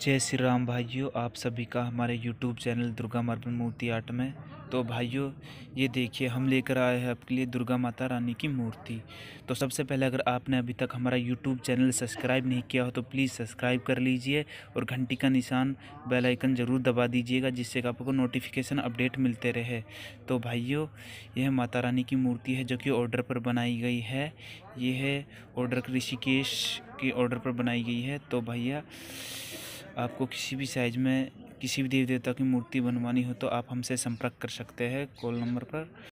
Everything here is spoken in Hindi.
जय श्री राम भाइयों आप सभी का हमारे यूट्यूब चैनल दुर्गा मर्बन मूर्ति आर्ट में तो भाइयों ये देखिए हम लेकर आए हैं आपके लिए दुर्गा माता रानी की मूर्ति तो सबसे पहले अगर आपने अभी तक हमारा यूट्यूब चैनल सब्सक्राइब नहीं किया हो तो प्लीज़ सब्सक्राइब कर लीजिए और घंटी का निशान बेल आइकन ज़रूर दबा दीजिएगा जिससे कि आपको नोटिफिकेशन अपडेट मिलते रहे तो भाइयों यह माता रानी की मूर्ति है जो कि ऑर्डर पर बनाई गई है यह ऑर्डर ऋषिकेश के ऑर्डर पर बनाई गई है तो भैया आपको किसी भी साइज़ में किसी भी देवी देवता की मूर्ति बनवानी हो तो आप हमसे संपर्क कर सकते हैं कॉल नंबर पर